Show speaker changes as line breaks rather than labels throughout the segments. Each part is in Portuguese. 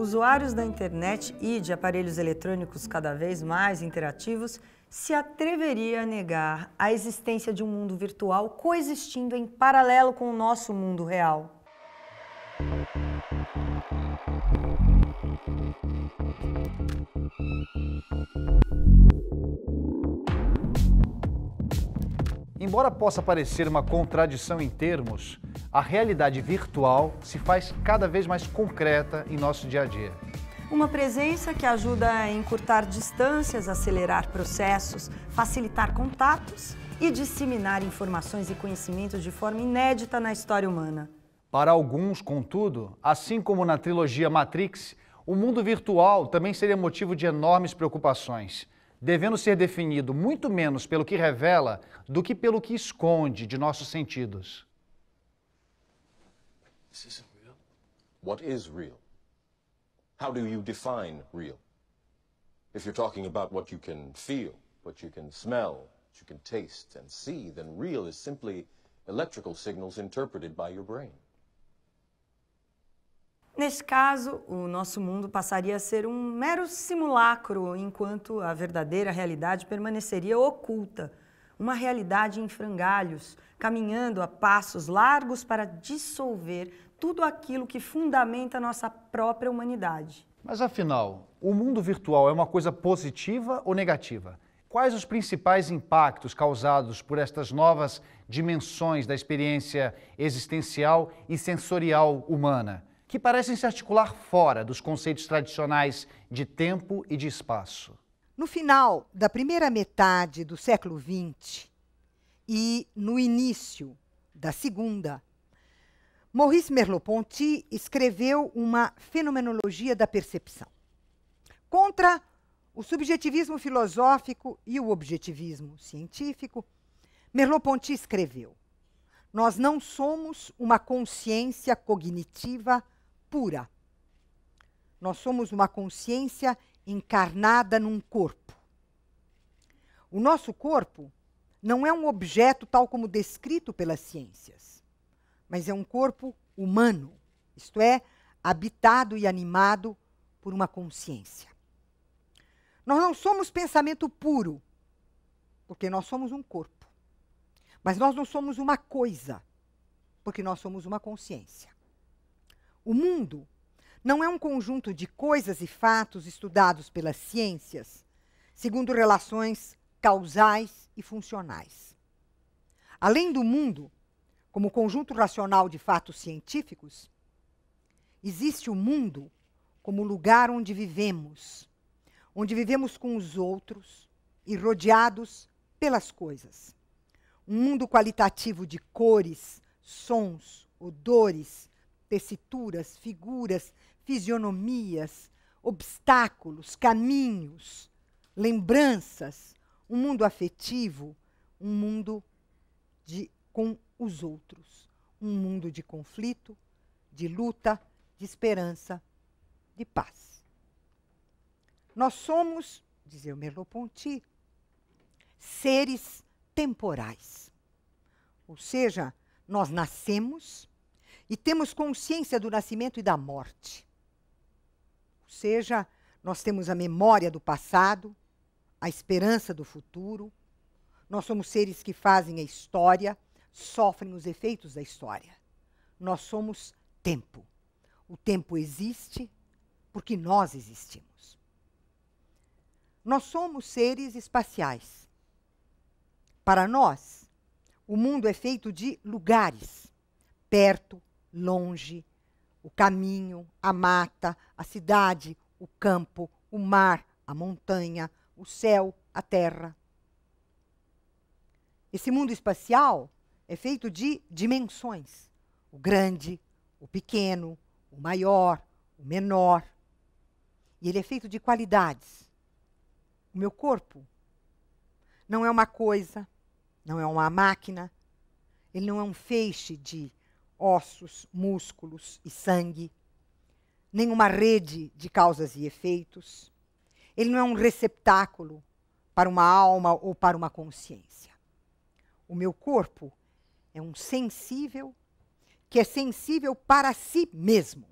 usuários da internet e de aparelhos eletrônicos cada vez mais interativos se atreveria a negar a existência de um mundo virtual coexistindo em paralelo com o nosso mundo real.
Embora possa parecer uma contradição em termos, a realidade virtual se faz cada vez mais concreta em nosso dia a dia.
Uma presença que ajuda a encurtar distâncias, acelerar processos, facilitar contatos e disseminar informações e conhecimentos de forma inédita na história humana.
Para alguns, contudo, assim como na trilogia Matrix, o mundo virtual também seria motivo de enormes preocupações devendo ser definido muito menos pelo que revela do que pelo que esconde de nossos sentidos.
This isn't real. What is real? How do you define real? If you're talking about what you can feel, what you can smell, what you can taste and see, then real is simply electrical signals interpreted by your brain.
Neste caso, o nosso mundo passaria a ser um mero simulacro, enquanto a verdadeira realidade permaneceria oculta, uma realidade em frangalhos, caminhando a passos largos para dissolver tudo aquilo que fundamenta nossa própria humanidade.
Mas afinal, o mundo virtual é uma coisa positiva ou negativa? Quais os principais impactos causados por estas novas dimensões da experiência existencial e sensorial humana? que parecem se articular fora dos conceitos tradicionais de tempo e de espaço.
No final da primeira metade do século XX e no início da segunda, Maurice Merleau-Ponty escreveu uma fenomenologia da percepção contra o subjetivismo filosófico e o objetivismo científico. Merleau-Ponty escreveu: Nós não somos uma consciência cognitiva pura. Nós somos uma consciência encarnada num corpo. O nosso corpo não é um objeto tal como descrito pelas ciências, mas é um corpo humano, isto é, habitado e animado por uma consciência. Nós não somos pensamento puro, porque nós somos um corpo. Mas nós não somos uma coisa, porque nós somos uma consciência. O mundo não é um conjunto de coisas e fatos estudados pelas ciências, segundo relações causais e funcionais. Além do mundo, como conjunto racional de fatos científicos, existe o mundo como lugar onde vivemos, onde vivemos com os outros e rodeados pelas coisas. Um mundo qualitativo de cores, sons, odores, tessituras, figuras, fisionomias, obstáculos, caminhos, lembranças, um mundo afetivo, um mundo de, com os outros, um mundo de conflito, de luta, de esperança, de paz. Nós somos, dizia o Merleau-Ponty, seres temporais. Ou seja, nós nascemos, e temos consciência do nascimento e da morte. Ou seja, nós temos a memória do passado, a esperança do futuro. Nós somos seres que fazem a história, sofrem os efeitos da história. Nós somos tempo. O tempo existe porque nós existimos. Nós somos seres espaciais. Para nós, o mundo é feito de lugares, perto, longe, o caminho, a mata, a cidade, o campo, o mar, a montanha, o céu, a terra. Esse mundo espacial é feito de dimensões: o grande, o pequeno, o maior, o menor. E ele é feito de qualidades. O meu corpo não é uma coisa, não é uma máquina, ele não é um feixe de ossos, músculos e sangue, nenhuma rede de causas e efeitos. Ele não é um receptáculo para uma alma ou para uma consciência. O meu corpo é um sensível que é sensível para si mesmo.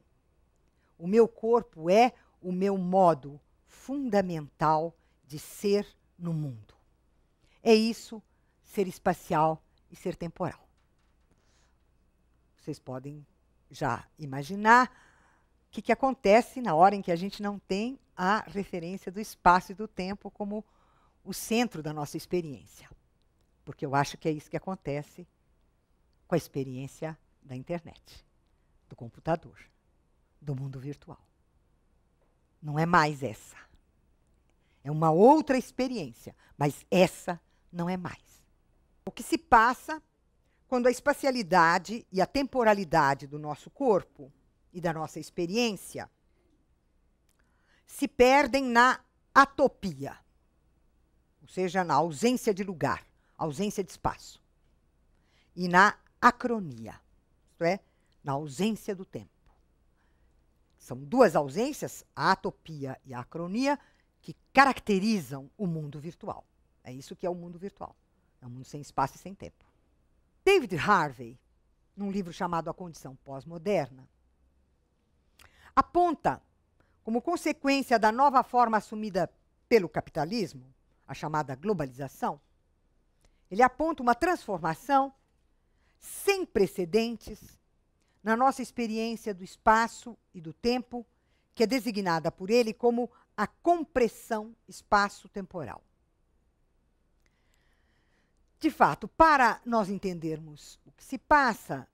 O meu corpo é o meu modo fundamental de ser no mundo. É isso ser espacial e ser temporal vocês podem já imaginar o que, que acontece na hora em que a gente não tem a referência do espaço e do tempo como o centro da nossa experiência. Porque eu acho que é isso que acontece com a experiência da internet, do computador, do mundo virtual. Não é mais essa. É uma outra experiência, mas essa não é mais. O que se passa quando a espacialidade e a temporalidade do nosso corpo e da nossa experiência se perdem na atopia, ou seja, na ausência de lugar, ausência de espaço, e na acronia, isto é, na ausência do tempo. São duas ausências, a atopia e a acronia, que caracterizam o mundo virtual. É isso que é o mundo virtual. É um mundo sem espaço e sem tempo. David Harvey, num livro chamado A Condição Pós-Moderna, aponta como consequência da nova forma assumida pelo capitalismo, a chamada globalização, ele aponta uma transformação sem precedentes na nossa experiência do espaço e do tempo, que é designada por ele como a compressão espaço-temporal. De fato, para nós entendermos o que se passa,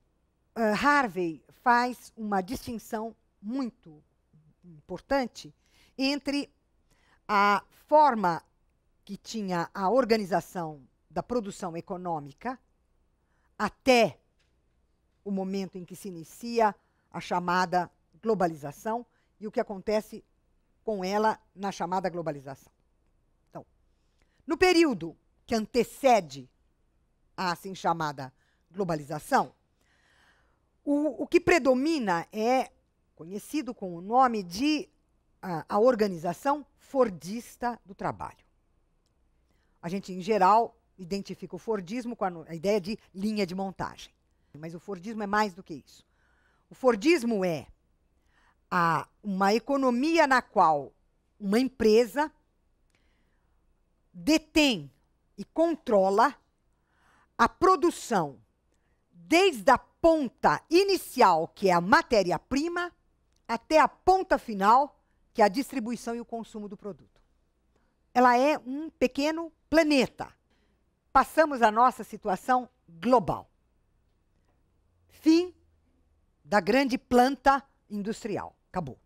uh, Harvey faz uma distinção muito importante entre a forma que tinha a organização da produção econômica até o momento em que se inicia a chamada globalização e o que acontece com ela na chamada globalização. Então, no período que antecede a assim chamada globalização, o, o que predomina é conhecido com o nome de a, a organização Fordista do Trabalho. A gente, em geral, identifica o Fordismo com a, a ideia de linha de montagem. Mas o Fordismo é mais do que isso. O Fordismo é a, uma economia na qual uma empresa detém e controla a produção, desde a ponta inicial, que é a matéria-prima, até a ponta final, que é a distribuição e o consumo do produto. Ela é um pequeno planeta. Passamos a nossa situação global. Fim da grande planta industrial. Acabou.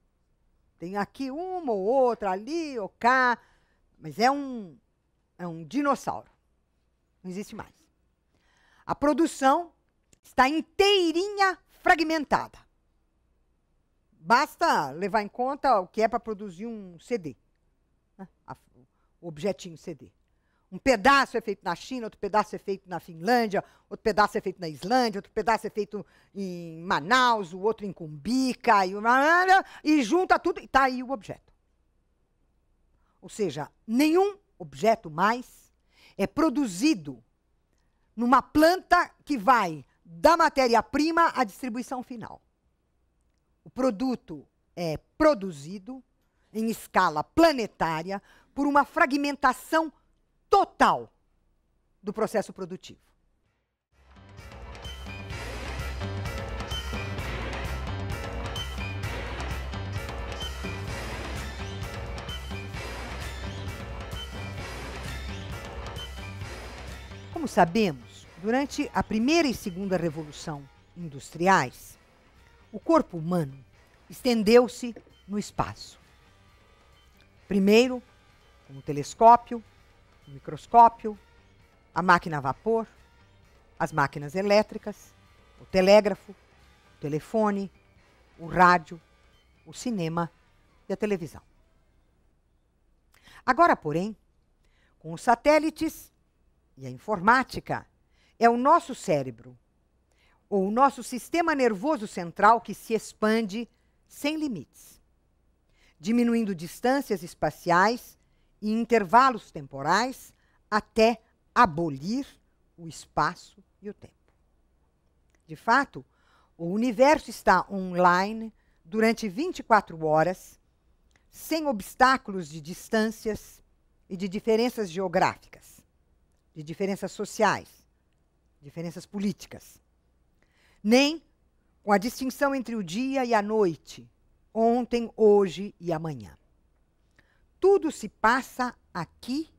Tem aqui uma ou outra, ali ou cá, mas é um, é um dinossauro. Não existe mais. A produção está inteirinha fragmentada. Basta levar em conta o que é para produzir um CD, né? o objetinho CD. Um pedaço é feito na China, outro pedaço é feito na Finlândia, outro pedaço é feito na Islândia, outro pedaço é feito em Manaus, o outro em Cumbica, e, e junta tudo e está aí o objeto. Ou seja, nenhum objeto mais é produzido numa planta que vai da matéria-prima à distribuição final. O produto é produzido em escala planetária por uma fragmentação total do processo produtivo. Como sabemos, durante a primeira e segunda revolução industriais, o corpo humano estendeu-se no espaço. Primeiro, com o telescópio, o microscópio, a máquina a vapor, as máquinas elétricas, o telégrafo, o telefone, o rádio, o cinema e a televisão. Agora, porém, com os satélites e a informática é o nosso cérebro, ou o nosso sistema nervoso central que se expande sem limites, diminuindo distâncias espaciais e intervalos temporais até abolir o espaço e o tempo. De fato, o universo está online durante 24 horas, sem obstáculos de distâncias e de diferenças geográficas de diferenças sociais, diferenças políticas, nem com a distinção entre o dia e a noite, ontem, hoje e amanhã. Tudo se passa aqui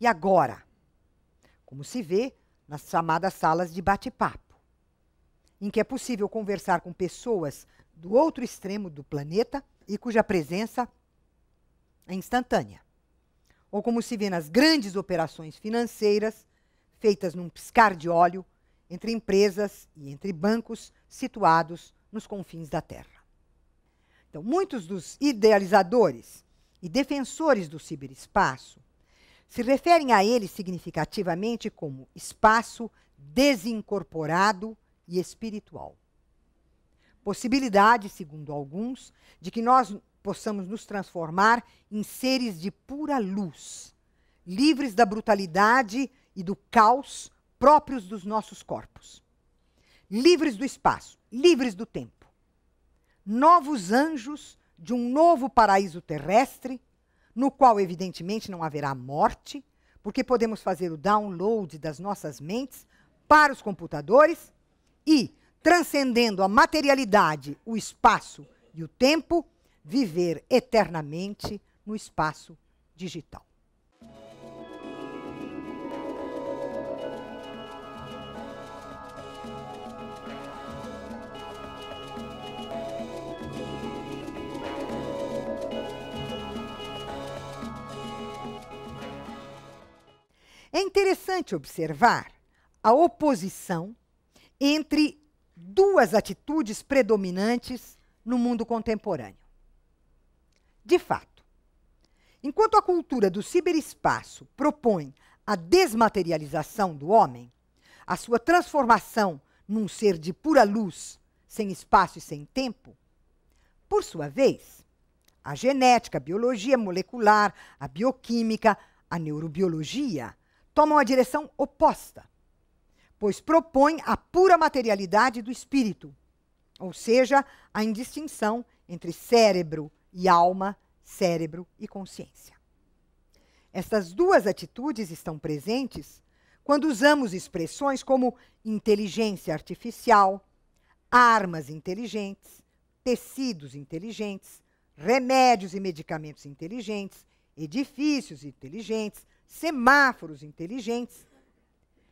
e agora, como se vê nas chamadas salas de bate-papo, em que é possível conversar com pessoas do outro extremo do planeta e cuja presença é instantânea ou como se vê nas grandes operações financeiras, feitas num piscar de óleo entre empresas e entre bancos situados nos confins da Terra. Então, muitos dos idealizadores e defensores do ciberespaço se referem a ele significativamente como espaço desincorporado e espiritual. Possibilidade, segundo alguns, de que nós possamos nos transformar em seres de pura luz, livres da brutalidade e do caos próprios dos nossos corpos, livres do espaço, livres do tempo, novos anjos de um novo paraíso terrestre, no qual, evidentemente, não haverá morte, porque podemos fazer o download das nossas mentes para os computadores e, transcendendo a materialidade, o espaço e o tempo, viver eternamente no espaço digital. É interessante observar a oposição entre duas atitudes predominantes no mundo contemporâneo. De fato, enquanto a cultura do ciberespaço propõe a desmaterialização do homem, a sua transformação num ser de pura luz, sem espaço e sem tempo, por sua vez, a genética, a biologia molecular, a bioquímica, a neurobiologia tomam a direção oposta, pois propõem a pura materialidade do espírito, ou seja, a indistinção entre cérebro, e alma, cérebro e consciência. Estas duas atitudes estão presentes quando usamos expressões como inteligência artificial, armas inteligentes, tecidos inteligentes, remédios e medicamentos inteligentes, edifícios inteligentes, semáforos inteligentes,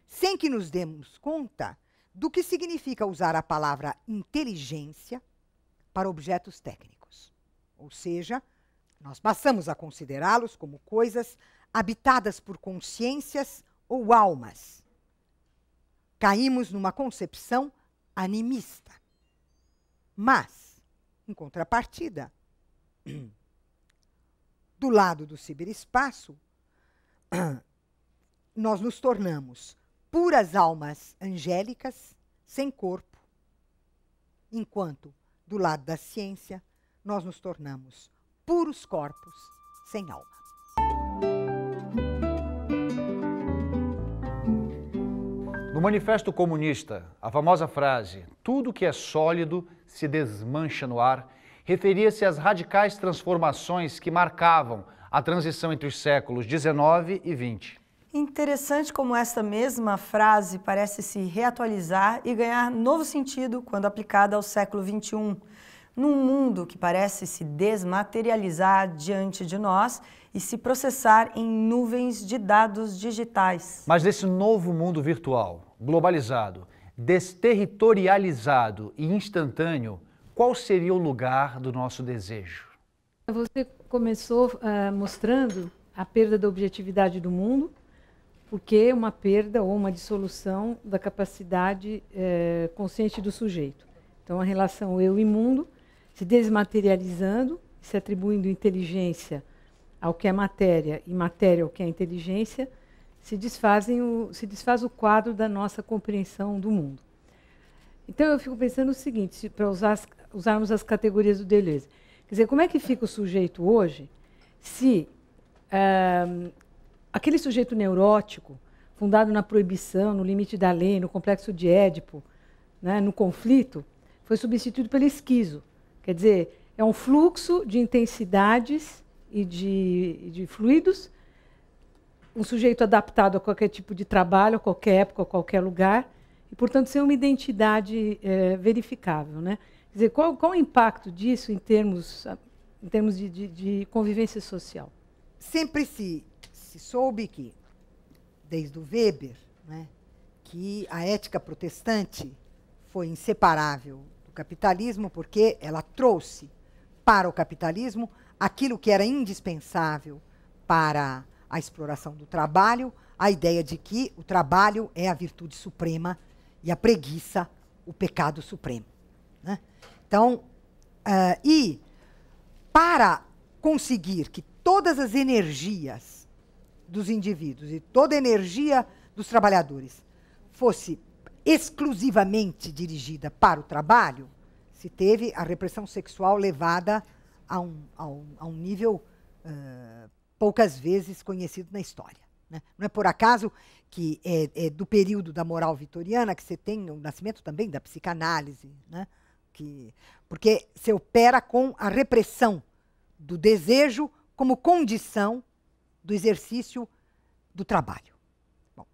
sem que nos demos conta do que significa usar a palavra inteligência para objetos técnicos ou seja, nós passamos a considerá-los como coisas habitadas por consciências ou almas. Caímos numa concepção animista. Mas, em contrapartida, do lado do ciberespaço, nós nos tornamos puras almas angélicas, sem corpo, enquanto, do lado da ciência, nós nos tornamos puros corpos sem alma.
No Manifesto Comunista, a famosa frase tudo que é sólido se desmancha no ar referia-se às radicais transformações que marcavam a transição entre os séculos XIX e XX.
Interessante como essa mesma frase parece se reatualizar e ganhar novo sentido quando aplicada ao século XXI num mundo que parece se desmaterializar diante de nós e se processar em nuvens de dados digitais.
Mas nesse novo mundo virtual, globalizado, desterritorializado e instantâneo, qual seria o lugar do nosso desejo?
Você começou uh, mostrando a perda da objetividade do mundo, porque uma perda ou uma dissolução da capacidade uh, consciente do sujeito. Então, a relação eu e mundo se desmaterializando, se atribuindo inteligência ao que é matéria e matéria ao que é inteligência, se, desfazem o, se desfaz o quadro da nossa compreensão do mundo. Então eu fico pensando o seguinte, para usar, usarmos as categorias do Deleuze. Quer dizer, como é que fica o sujeito hoje se uh, aquele sujeito neurótico, fundado na proibição, no limite da lei, no complexo de Édipo, né, no conflito, foi substituído pelo esquizo. Quer dizer, é um fluxo de intensidades e de, de fluidos. Um sujeito adaptado a qualquer tipo de trabalho, a qualquer época, a qualquer lugar. E, portanto, ser uma identidade é, verificável. Né? Quer dizer, qual, qual o impacto disso em termos, em termos de, de, de convivência social? Sempre se, se soube que, desde o
Weber, né, que a ética protestante foi inseparável capitalismo porque ela trouxe para o capitalismo aquilo que era indispensável para a exploração do trabalho, a ideia de que o trabalho é a virtude suprema e a preguiça o pecado supremo. Né? Então, uh, e para conseguir que todas as energias dos indivíduos e toda a energia dos trabalhadores fosse exclusivamente dirigida para o trabalho, se teve a repressão sexual levada a um, a um, a um nível uh, poucas vezes conhecido na história. Né? Não é por acaso que é, é, do período da moral vitoriana que você tem o nascimento também da psicanálise, né? que, porque se opera com a repressão do desejo como condição do exercício do trabalho. Bom,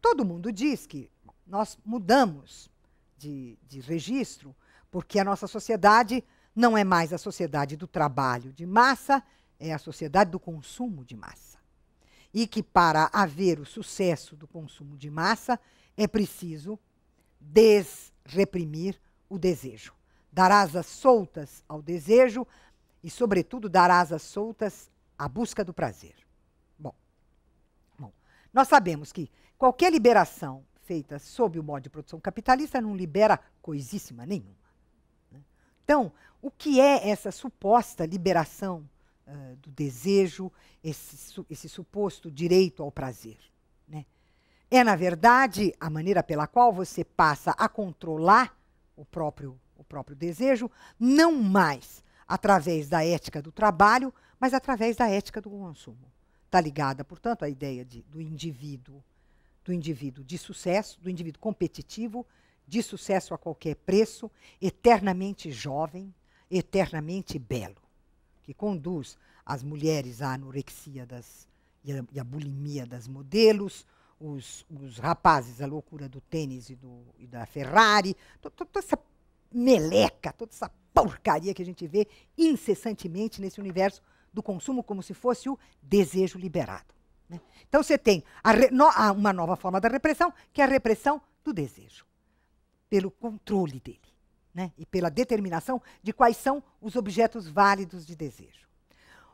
todo mundo diz que nós mudamos de, de registro, porque a nossa sociedade não é mais a sociedade do trabalho de massa, é a sociedade do consumo de massa. E que para haver o sucesso do consumo de massa, é preciso desreprimir o desejo. Dar asas soltas ao desejo e, sobretudo, dar asas soltas à busca do prazer. Bom, bom nós sabemos que qualquer liberação feitas sob o modo de produção capitalista não libera coisíssima nenhuma. Né? Então, o que é essa suposta liberação uh, do desejo, esse, esse, suposto direito ao prazer? Né? É, na verdade, a maneira pela qual você passa a controlar o próprio, o próprio desejo, não mais através da ética do trabalho, mas através da ética do consumo. Está ligada, portanto, à ideia de, do indivíduo do indivíduo de sucesso, do indivíduo competitivo, de sucesso a qualquer preço, eternamente jovem, eternamente belo, que conduz as mulheres à anorexia das, e, à, e bulimia das modelos, os, os, rapazes à loucura do tênis e, do, e da Ferrari, toda essa meleca, toda essa porcaria que a gente vê incessantemente nesse universo do consumo como se fosse o desejo liberado. Né? Então você tem re, no, uma nova forma da repressão, que é a repressão do desejo, pelo controle dele né? e pela determinação de quais são os objetos válidos de desejo.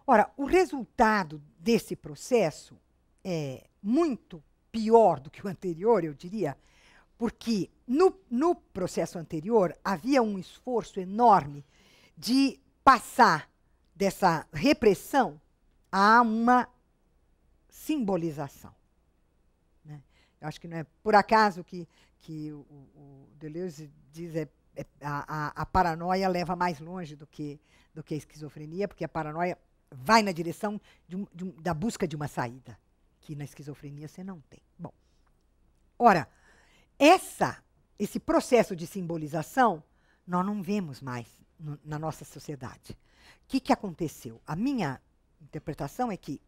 Ora, o resultado desse processo é muito pior do que o anterior, eu diria, porque no, no processo anterior havia um esforço enorme de passar dessa repressão a uma simbolização. Né? Eu acho que não é por acaso que, que o, o Deleuze diz é, é a, a, a, paranoia leva mais longe do que, do que a esquizofrenia, porque a paranoia vai na direção de um, de um, da busca de uma saída, que na esquizofrenia você não tem. Bom, ora, essa, esse processo de simbolização nós não vemos mais no, na nossa sociedade. O que, que aconteceu? A minha interpretação é que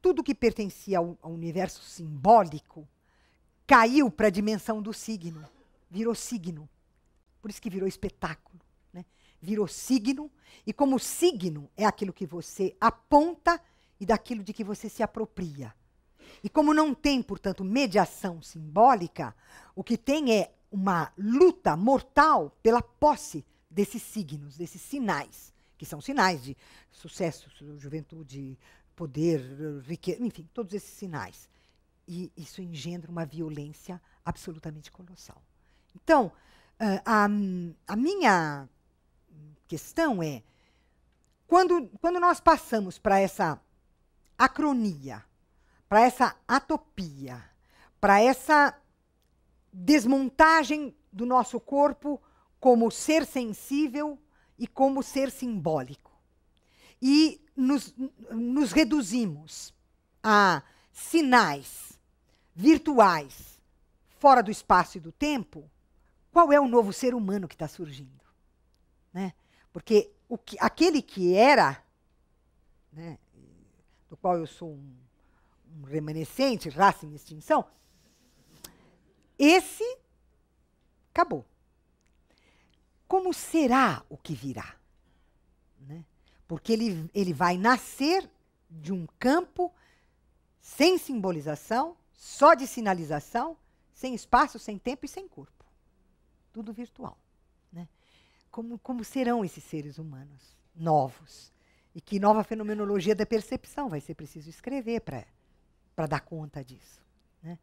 tudo que pertencia ao, ao universo simbólico caiu para a dimensão do signo, virou signo. Por isso que virou espetáculo. Né? Virou signo, e como signo é aquilo que você aponta e daquilo de que você se apropria. E como não tem, portanto, mediação simbólica, o que tem é uma luta mortal pela posse desses signos, desses sinais, que são sinais de sucesso, juventude, poder, eh, riqueza, enfim, todos esses sinais. E isso engendra uma violência absolutamente colossal. Então, eh, a, a minha questão é: quando, quando nós passamos para essa acronia, para essa atopia, para essa desmontagem do nosso corpo como ser sensível e como ser simbólico, e nos, nos reduzimos a sinais virtuais fora do espaço e do tempo, qual é o novo ser humano que está surgindo? Né? Porque que, aquele que era, né, do qual eu sou um, um remanescente, raça em extinção, esse acabou. Como será o que virá? Porque ele, ele vai nascer de um campo sem simbolização, só de sinalização, sem espaço, sem tempo e sem corpo. Tudo virtual. Né? Como, como serão esses seres humanos novos? E que nova fenomenologia da percepção vai ser preciso escrever para dar conta disso. Né?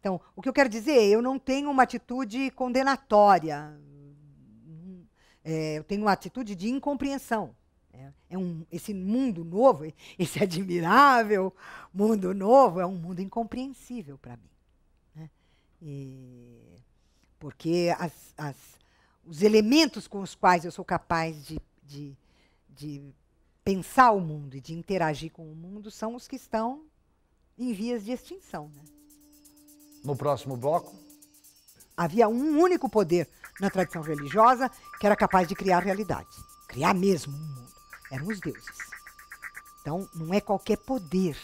Então, o que eu quero dizer, eu não tenho uma atitude condenatória, é, eu tenho uma atitude de incompreensão. É, é um, esse mundo novo, esse admirável mundo novo, é um mundo incompreensível para mim. Né? E, porque as, as, os elementos com os quais eu sou capaz de, de, de pensar o mundo e de interagir com o mundo são os que estão em vias de extinção. Né? No próximo bloco. Havia um único poder na tradição religiosa que era capaz de criar realidade criar mesmo um mundo eram é os deuses. Então, não é qualquer poder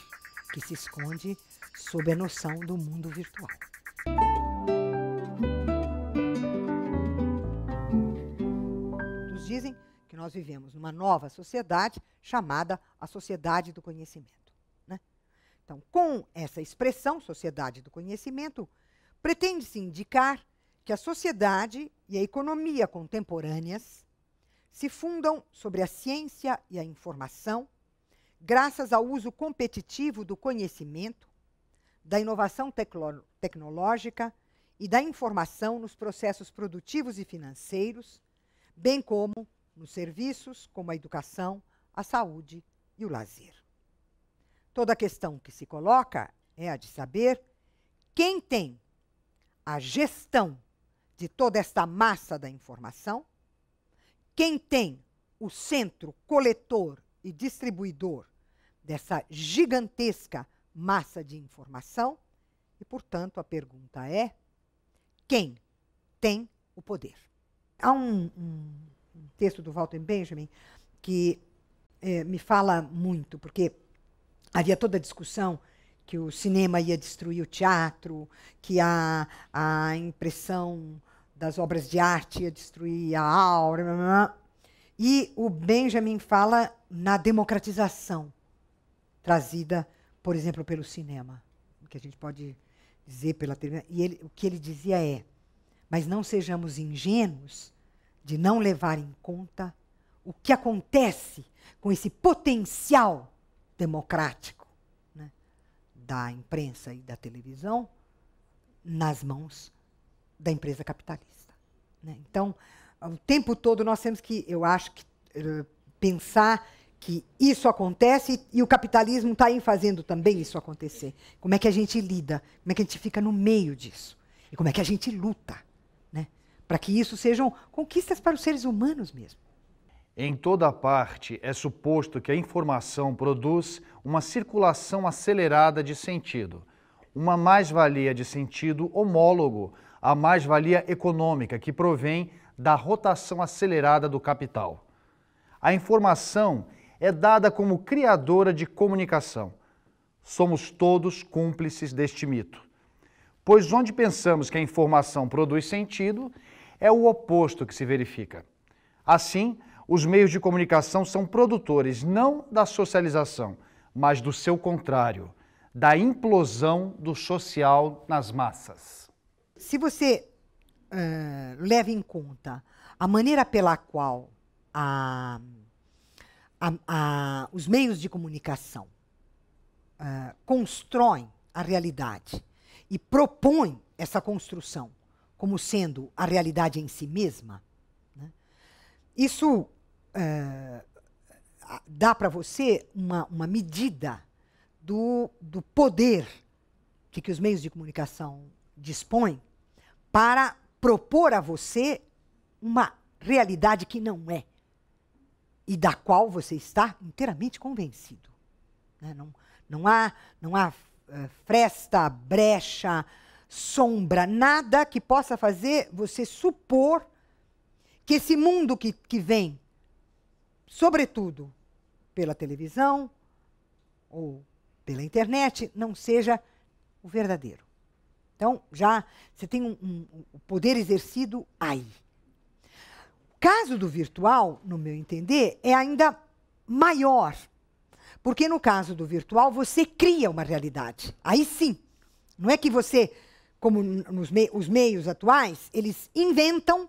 que se esconde sob a noção do mundo virtual. Nos dizem que nós vivemos numa nova sociedade chamada a sociedade do conhecimento. Né? Então, com essa expressão, sociedade do conhecimento, pretende-se indicar que a sociedade e a economia contemporâneas se fundam sobre a ciência e a informação, graças ao uso competitivo do conhecimento, da inovação tecnológica e da informação nos processos produtivos e financeiros, bem como nos serviços como a educação, a saúde e o lazer. Toda a questão que se coloca é a de saber quem tem a gestão de toda esta massa da informação quem tem o centro coletor e distribuidor dessa gigantesca massa de informação? E, portanto, a pergunta é: quem tem o poder? Há um, um texto do Walter Benjamin que eh, me fala muito, porque havia toda a discussão que o cinema ia destruir o teatro, que a, a impressão das obras de arte, ia destruir a aura. Blá, blá. E o Benjamin fala na democratização trazida, por exemplo, pelo cinema, que a gente pode dizer pela televisão. E ele, o que ele dizia é: mas não sejamos ingênuos de não levar em conta o que acontece com esse potencial democrático né, da imprensa e da televisão nas mãos da empresa capitalista. Né? Então, o tempo todo nós temos que, eu acho que eh, pensar que isso acontece e o capitalismo está aí fazendo também isso acontecer. Como é que a gente lida? Como é que a gente fica no meio disso? E como é que a gente luta, né? Para que isso sejam conquistas para os seres humanos mesmo.
Em toda parte é suposto que a informação produz uma circulação acelerada de sentido, uma mais-valia de sentido homólogo a mais-valia econômica, que provém da rotação acelerada do capital. A informação é dada como criadora de comunicação. Somos todos cúmplices deste mito. Pois onde pensamos que a informação produz sentido, é o oposto que se verifica. Assim, os meios de comunicação são produtores não da socialização, mas do seu contrário, da implosão do social nas massas
se você uh, leva em conta a maneira pela qual a, a, a, os meios de comunicação uh, constroem a realidade e propõem essa construção como sendo a realidade em si mesma, né? isso uh, dá para você uma, uma medida do, do poder de que os meios de comunicação dispõem para propor a você uma realidade que não é e da qual você está inteiramente convencido. Né? Não, não há, não há eh, fresta, brecha, sombra, nada que possa fazer você supor que esse mundo que, que vem, sobretudo pela televisão ou pela internet, não seja o verdadeiro. Então, já você tem um, um, um poder exercido aí. O caso do virtual, no meu entender, é ainda maior. Porque no caso do virtual, você cria uma realidade. Aí sim. Não é que você, como nos me os meios atuais, eles inventam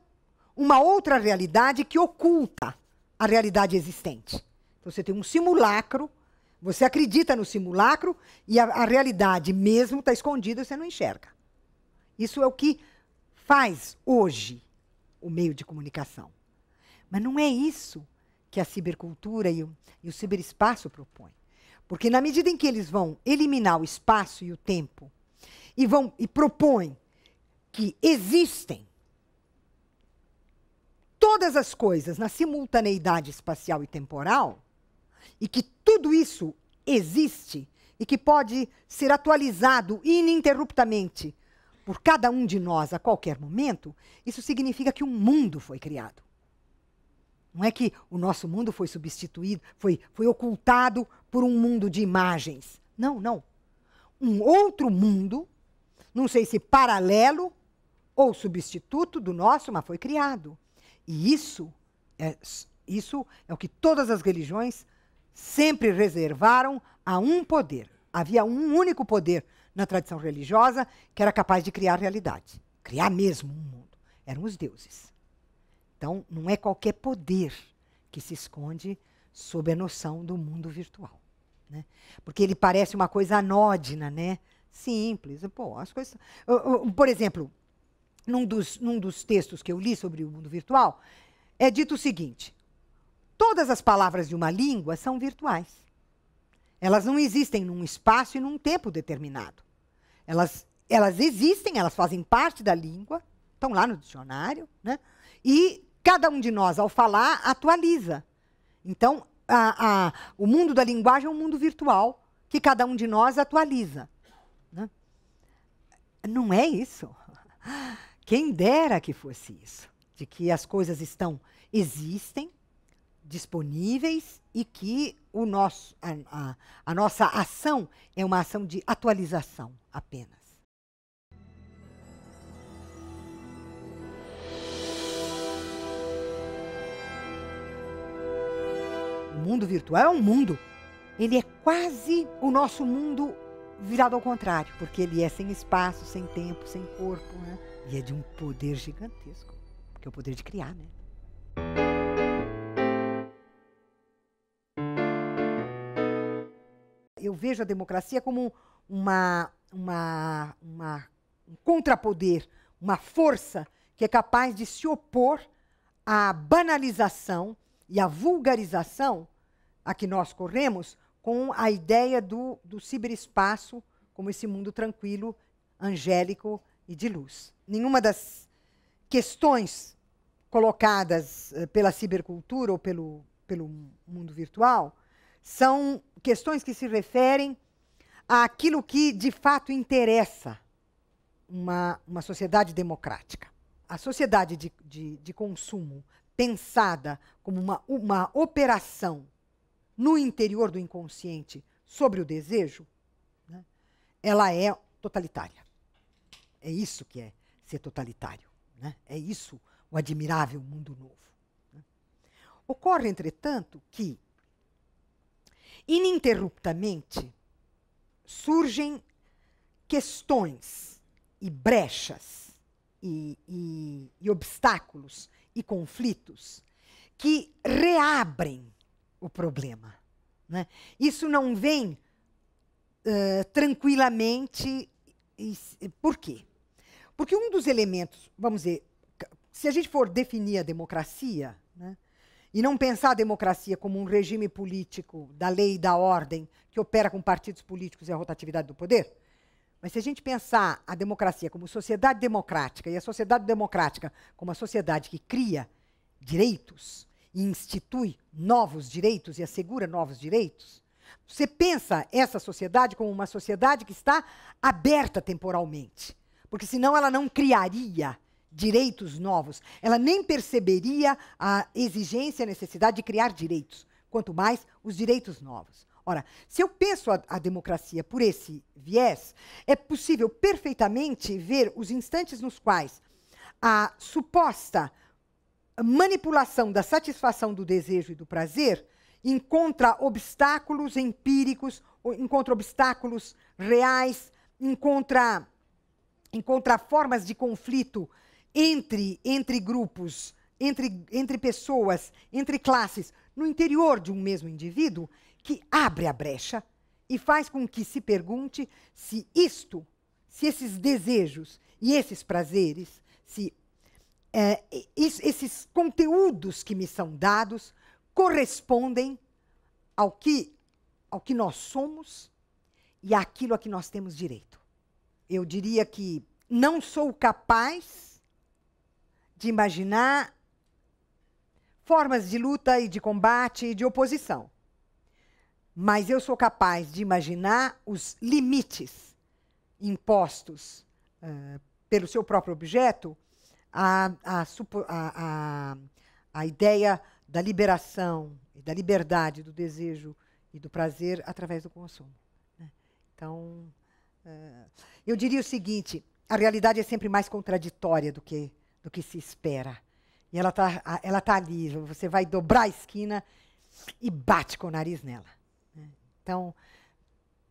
uma outra realidade que oculta a realidade existente. você tem um simulacro, você acredita no simulacro e a, a realidade mesmo está escondida, você não enxerga. Isso é o que faz hoje o meio de comunicação. Mas não é isso que a cibercultura e o, e o ciberespaço propõem. Porque na medida em que eles vão eliminar o espaço e o tempo e vão e propõem que existem todas as coisas na simultaneidade espacial e temporal e que tudo isso existe e que pode ser atualizado ininterruptamente por cada um de nós a qualquer momento, isso significa que um mundo foi criado. Não é que o nosso mundo foi substituído, foi, foi ocultado por um mundo de imagens. Não, não. Um outro mundo, não sei se paralelo ou substituto do nosso, mas foi criado. E isso é, isso é o que todas as religiões sempre reservaram a um poder. Havia um único poder na tradição religiosa que era capaz de criar realidade. Criar mesmo um mundo. Eram os deuses. Então, não é qualquer poder que se esconde sob a noção do mundo virtual. Né? Porque ele parece uma coisa anódina, né? Simples. Pô, as coisas... Por exemplo, num dos, num dos textos que eu li sobre o mundo virtual, é dito o seguinte: todas as palavras de uma língua são virtuais. Elas não existem num espaço e num tempo determinado. Elas, elas existem, elas fazem parte da língua, estão lá no dicionário, né? E cada um de nós, ao falar, atualiza. Então, a, a, o mundo da linguagem é um mundo virtual que cada um de nós atualiza. Né? Não é isso. Quem dera que fosse isso, de que as coisas estão, existem, disponíveis e que o nosso, a, a, a nossa ação é uma ação de atualização apenas. O mundo virtual é um mundo. Ele é quase o nosso mundo virado ao contrário, porque ele é sem espaço, sem tempo, sem corpo, né? E é de um poder gigantesco, que é o poder de criar, né? vejo a democracia como uma, uma, uma, um contrapoder, uma força que é capaz de se opor à banalização e à vulgarização a que nós corremos com a ideia do, do ciberespaço como esse mundo tranquilo, angélico e de luz. Nenhuma das questões colocadas eh, pela cibercultura ou pelo, pelo mundo virtual são questões que se referem àquilo que de fato interessa uma, uma sociedade democrática. A sociedade de, de, de consumo pensada como uma, uma operação no interior do inconsciente sobre o desejo, né, ela é totalitária. É isso que é ser totalitário. Né? É isso o admirável mundo novo. Né. Ocorre, entretanto, que ininterruptamente surgem questões e brechas e, e, e obstáculos e conflitos que reabrem o problema. Né? Isso não vem uh, tranquilamente. E, por quê? Porque um dos elementos, vamos dizer, se a gente for definir a democracia, e não pensar a democracia como um regime político da lei e da ordem que opera com partidos políticos e a rotatividade do poder, mas se a gente pensar a democracia como sociedade democrática e a sociedade democrática como a sociedade que cria direitos e institui novos direitos e assegura novos direitos, você pensa essa sociedade como uma sociedade que está aberta temporalmente, porque senão ela não criaria direitos novos. Ela nem perceberia a exigência, a necessidade de criar direitos, quanto mais os direitos novos. Ora, se eu penso a, a, democracia por esse viés, é possível perfeitamente ver os instantes nos quais a suposta manipulação da satisfação do desejo e do prazer encontra obstáculos empíricos, encontra obstáculos reais, encontra, encontra formas de conflito entre, entre grupos, entre, entre pessoas, entre classes, no interior de um mesmo indivíduo, que abre a brecha e faz com que se pergunte se isto, se esses desejos e esses prazeres, se é, esses conteúdos que me são dados correspondem ao que, ao que nós somos e àquilo a que nós temos direito. Eu diria que não sou capaz de imaginar formas de luta e de combate e de oposição. Mas eu sou capaz de imaginar os limites impostos uh, pelo seu próprio objeto à, à ideia da liberação e da liberdade do desejo e do prazer através do consumo. Né? Então, eh, eu diria o seguinte: a realidade é sempre mais contraditória do que do que se espera. E ela está ela tá ali, você vai dobrar a esquina e bate com o nariz nela. Né? Então,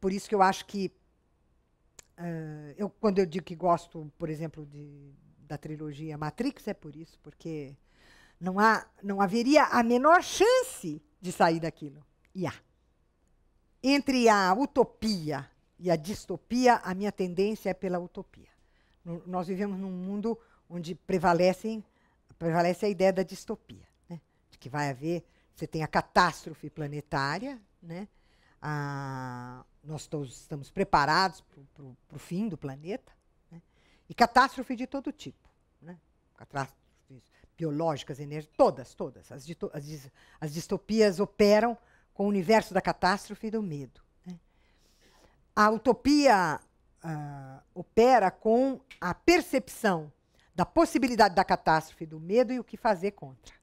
por isso que eu acho que. Uh, eu, quando eu digo que gosto, por exemplo, de, da trilogia Matrix, é por isso, porque não, há, não haveria a menor chance de sair daquilo. E há. Entre a utopia e a distopia, a minha tendência é pela utopia. nós vivemos num mundo onde prevalecem, prevalece a ideia da distopia, né? de que vai haver, você tem a catástrofe planetária, né? a, nós todos estamos preparados para o fim do planeta, né? e catástrofe de todo tipo, né? catástrofes biológicas, energéticas, todas, todas. As, as, as distopias operam com o universo da catástrofe e do medo. Né? A utopia uh, opera com a percepção da possibilidade da catástrofe, do medo e o que fazer contra.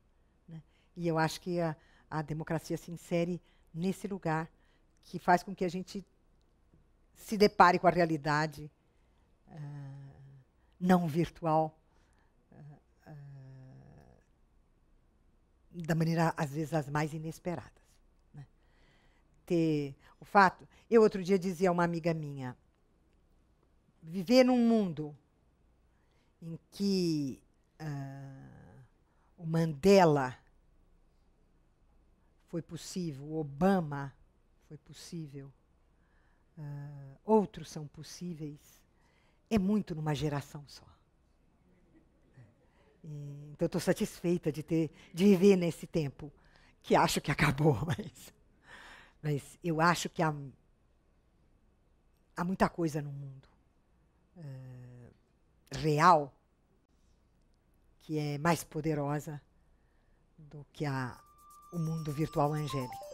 Né? E eu acho que a, a democracia se insere nesse lugar que faz com que a gente se depare com a realidade uh, não virtual ah, ah, da maneira às vezes as mais inesperadas. Né? Ter o fato, eu outro dia dizia a uma amiga minha, viver num mundo em que uh, o Mandela foi possível, o Obama foi possível, uh, outros são possíveis, é muito numa geração só. E, é. então, estou satisfeita de ter, de viver nesse tempo que acho que acabou, mas, mas eu acho que há, há muita coisa no mundo. Uh, real, que é mais poderosa do que a, o mundo virtual angélico.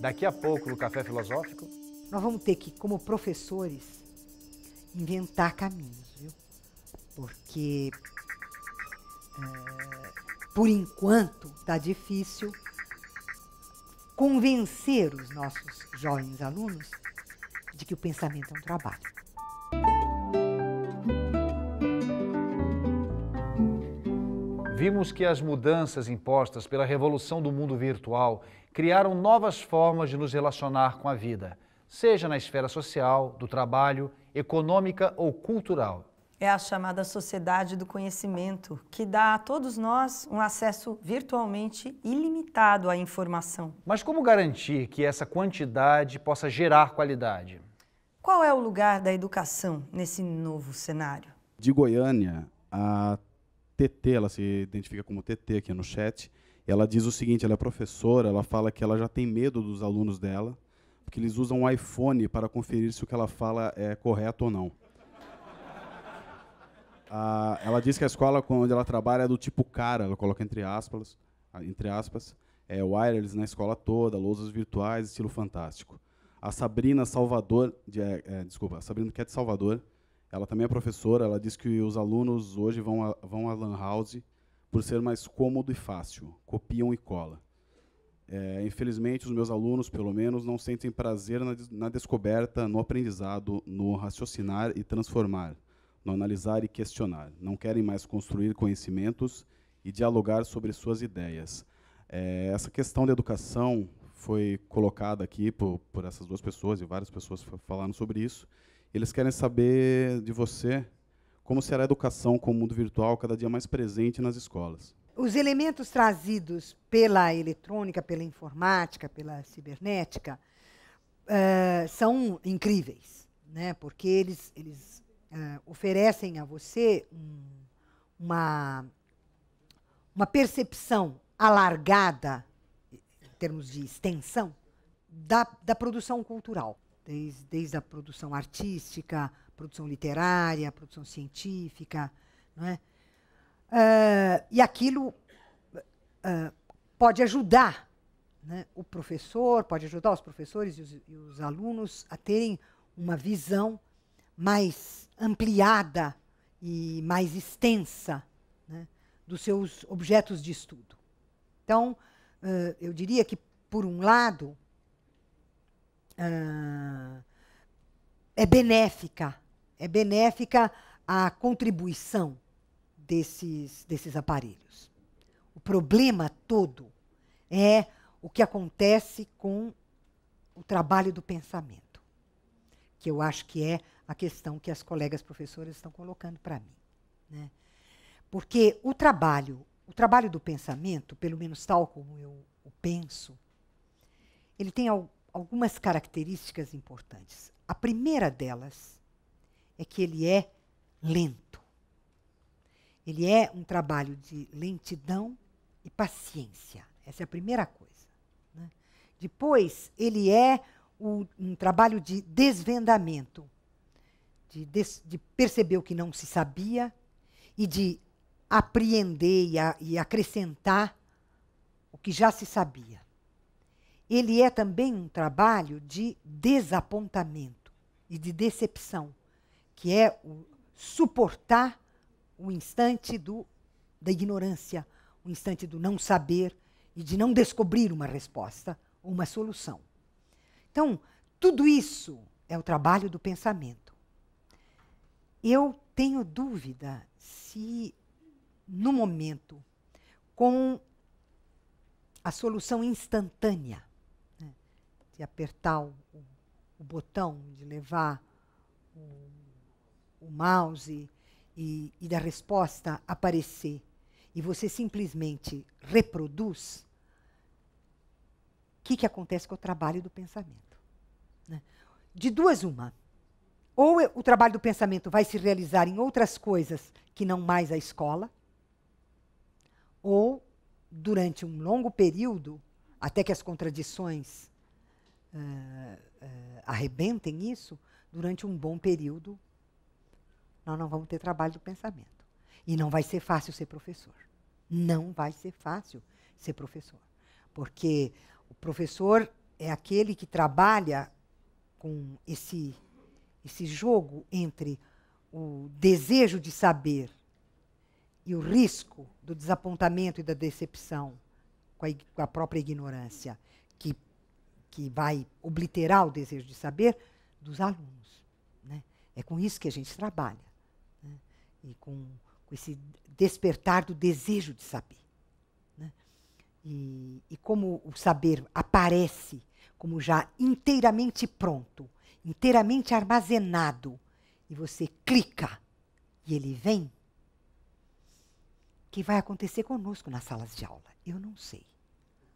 Daqui a pouco, no Café Filosófico.
Nós vamos ter que, como professores, inventar caminhos, viu? Porque, é, por enquanto, está difícil convencer os nossos jovens alunos de que o pensamento é um trabalho.
Vimos que as mudanças impostas pela revolução do mundo virtual criaram novas formas de nos relacionar com a vida, seja na esfera social, do trabalho, econômica ou cultural.
É a chamada sociedade do conhecimento, que dá a todos nós um acesso virtualmente ilimitado à informação.
Mas como garantir que essa quantidade possa gerar qualidade?
Qual é o lugar da educação nesse novo cenário?
De Goiânia a TT, ela se identifica como TT aqui no chat. Ela diz o seguinte: ela é professora, ela fala que ela já tem medo dos alunos dela, porque eles usam um iPhone para conferir se o que ela fala é correto ou não. Ah, ela diz que a escola onde ela trabalha é do tipo cara, ela coloca entre aspas, ah, entre aspas, é wireless na escola toda, lousas virtuais, estilo fantástico. A Sabrina Salvador, de, é, é desculpa, a Sabrina que é de Salvador, ela também é professora, ela diz que os alunos hoje vão a, vão a Lan House por ser mais cômodo e fácil, copiam e cola. É, infelizmente, os meus alunos, pelo menos, não sentem prazer na, na descoberta, no aprendizado, no raciocinar e transformar, no analisar e questionar. Não querem mais construir conhecimentos e dialogar sobre suas ideias. É, essa questão da educação foi colocada aqui por, por essas duas pessoas e várias pessoas falaram sobre isso. Eles querem saber de você como será a educação com o mundo virtual cada dia mais presente nas escolas.
Os elementos trazidos pela eletrônica, pela informática, pela cibernética, uh, são incríveis, né? porque eles, eles uh, oferecem a você um, uma, uma percepção alargada, em termos de extensão, da, da produção cultural desde, desde a produção artística, produção literária, produção científica. Não é? Uh, e aquilo uh, pode ajudar né, o professor, pode ajudar os professores e os, e os alunos a terem uma visão mais ampliada e mais extensa né, dos seus objetos de estudo. Então, uh, eu diria que, por um lado, ah, é benéfica, é benéfica a contribuição desses, desses aparelhos. O problema todo é o que acontece com o trabalho do pensamento, que eu acho que é a questão que as colegas professoras estão colocando para mim. Né? Porque o trabalho, o trabalho do pensamento, pelo menos tal como eu o penso, ele tem algumas características importantes. A primeira delas é que ele é lento. Ele é um trabalho de lentidão e paciência. Essa é a primeira coisa. Né? Depois, ele é o, um trabalho de desvendamento, de, des, de, perceber o que não se sabia e de apreender e, a, e acrescentar o que já se sabia ele é também um trabalho de desapontamento e de decepção, que é o suportar o instante do, da ignorância, o instante do não saber e de não descobrir uma resposta ou uma solução. Então, tudo isso é o trabalho do pensamento. Eu tenho dúvida se, no momento, com a solução instantânea de apertar o, o botão, de levar o, o mouse e, e da resposta aparecer, e você simplesmente reproduz, o que, que acontece com o trabalho do pensamento? Né? De duas, uma. Ou o trabalho do pensamento vai se realizar em outras coisas que não mais a escola, ou durante um longo período, até que as contradições uh, arrebentem isso, durante um bom período, nós não vamos ter trabalho do pensamento. E não vai ser fácil ser professor. Não vai ser fácil ser professor. Porque o professor é aquele que trabalha com esse, esse jogo entre o desejo de saber e o risco do desapontamento e da decepção com a, com a própria ignorância, que que vai obliterar o desejo de saber dos alunos. Né? É com isso que a gente trabalha. Né? E com, com, esse despertar do desejo de saber. Né? E, e como o saber aparece como já inteiramente pronto, inteiramente armazenado, e você clica e ele vem, que vai acontecer conosco nas salas de aula? Eu não sei.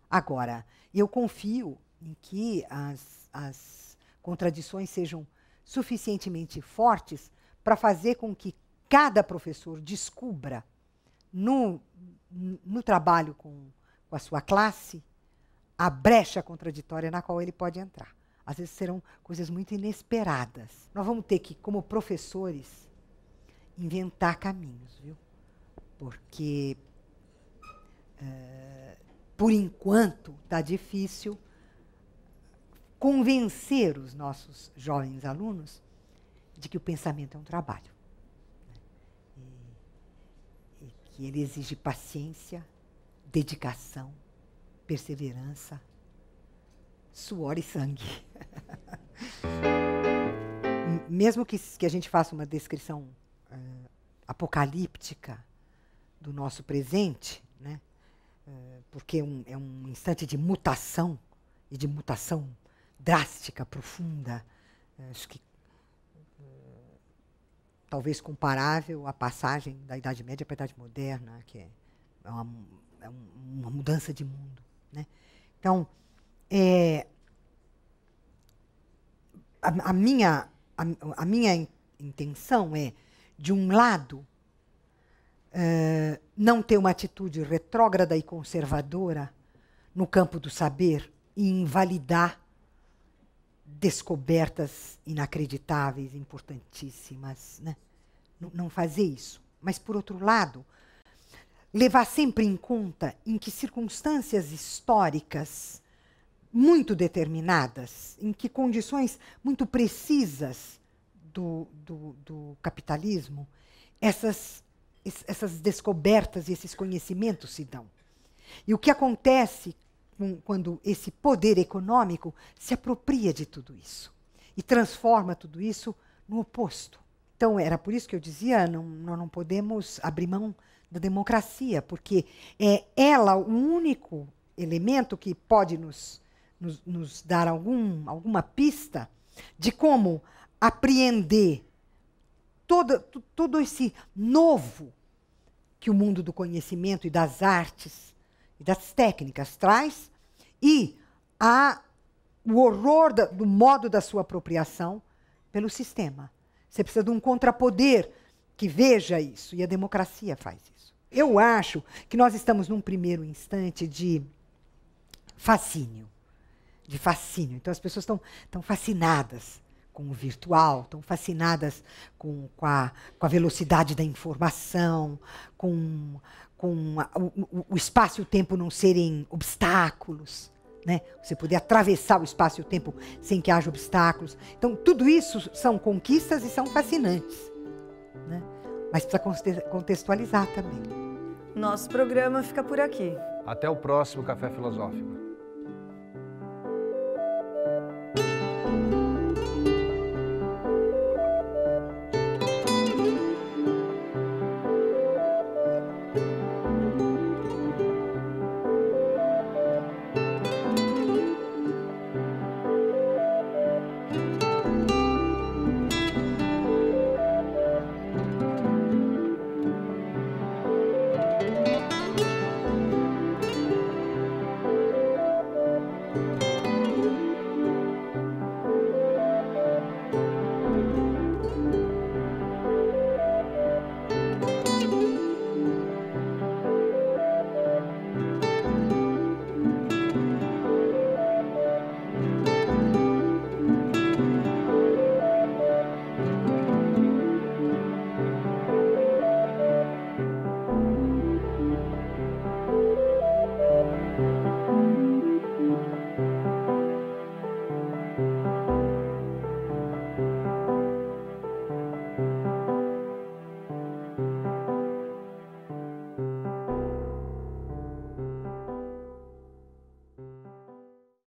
Agora, eu confio em que as, as contradições sejam suficientemente fortes para fazer com que cada professor descubra no, no trabalho com, com a sua classe a brecha contraditória na qual ele pode entrar. Às vezes serão coisas muito inesperadas. Nós vamos ter que, como professores, inventar caminhos, viu? Porque, eh, por enquanto, está difícil convencer os nossos jovens alunos de que o pensamento é um trabalho. Né? E, e que ele exige paciência, dedicação, perseverança, suor e sangue. Mesmo que, que a gente faça uma descrição uh, apocalíptica do nosso presente, né? Uh, porque é um, é um instante de mutação e de mutação drástica, profunda, eh, acho que eh, talvez comparável à passagem da Idade Média para a Idade Moderna, que é, é uma, é uma mudança de mundo. Né? Então, é, a, a, minha, a, a, minha intenção é, de um lado, eh, não ter uma atitude retrógrada e conservadora no campo do saber e invalidar descobertas inacreditáveis, importantíssimas. Né? não fazer isso. Mas, por outro lado, levar sempre em conta em que circunstâncias históricas muito determinadas, em que condições muito precisas do, do, do capitalismo, essas, essas descobertas e esses conhecimentos se dão. E o que acontece quando esse poder econômico se apropria de tudo isso e transforma tudo isso no oposto. Então, era por isso que eu dizia: não, nós não podemos abrir mão da democracia, porque é ela o único elemento que pode nos, nos, nos dar algum, alguma pista de como apreender todo, todo esse novo que o mundo do conhecimento e das artes e das técnicas traz e a, o horror da, do modo da sua apropriação pelo sistema. Você precisa de um contrapoder que veja isso, e a democracia faz isso. Eu acho que nós estamos num primeiro instante de fascínio. De fascínio. Então as pessoas estão fascinadas com o virtual, estão fascinadas com, com, a, com a velocidade da informação, com, com a, o, o espaço e o tempo não serem obstáculos né? Você poder atravessar o espaço e o tempo sem que haja obstáculos. Então, tudo isso são conquistas e são fascinantes, né? Mas precisa contextualizar também.
Nosso programa fica por aqui. Até o próximo
Café Filosófico.